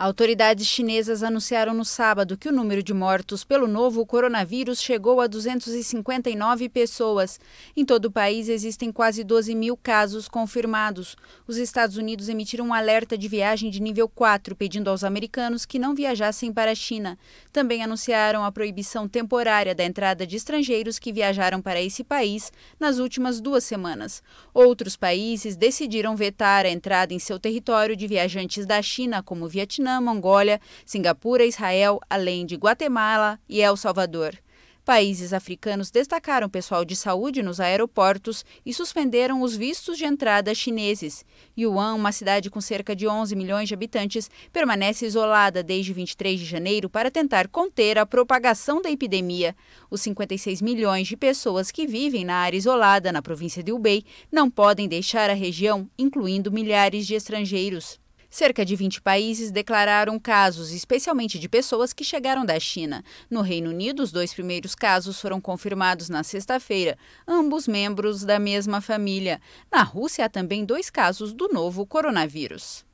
Autoridades chinesas anunciaram no sábado que o número de mortos pelo novo coronavírus chegou a 259 pessoas. Em todo o país existem quase 12 mil casos confirmados. Os Estados Unidos emitiram um alerta de viagem de nível 4, pedindo aos americanos que não viajassem para a China. Também anunciaram a proibição temporária da entrada de estrangeiros que viajaram para esse país nas últimas duas semanas. Outros países decidiram vetar a entrada em seu território de viajantes da China, como Vietnã China, Mongólia, Singapura, Israel, além de Guatemala e El Salvador. Países africanos destacaram pessoal de saúde nos aeroportos e suspenderam os vistos de entrada chineses. Yuan, uma cidade com cerca de 11 milhões de habitantes, permanece isolada desde 23 de janeiro para tentar conter a propagação da epidemia. Os 56 milhões de pessoas que vivem na área isolada na província de Hubei não podem deixar a região, incluindo milhares de estrangeiros. Cerca de 20 países declararam casos, especialmente de pessoas que chegaram da China. No Reino Unido, os dois primeiros casos foram confirmados na sexta-feira, ambos membros da mesma família. Na Rússia há também dois casos do novo coronavírus.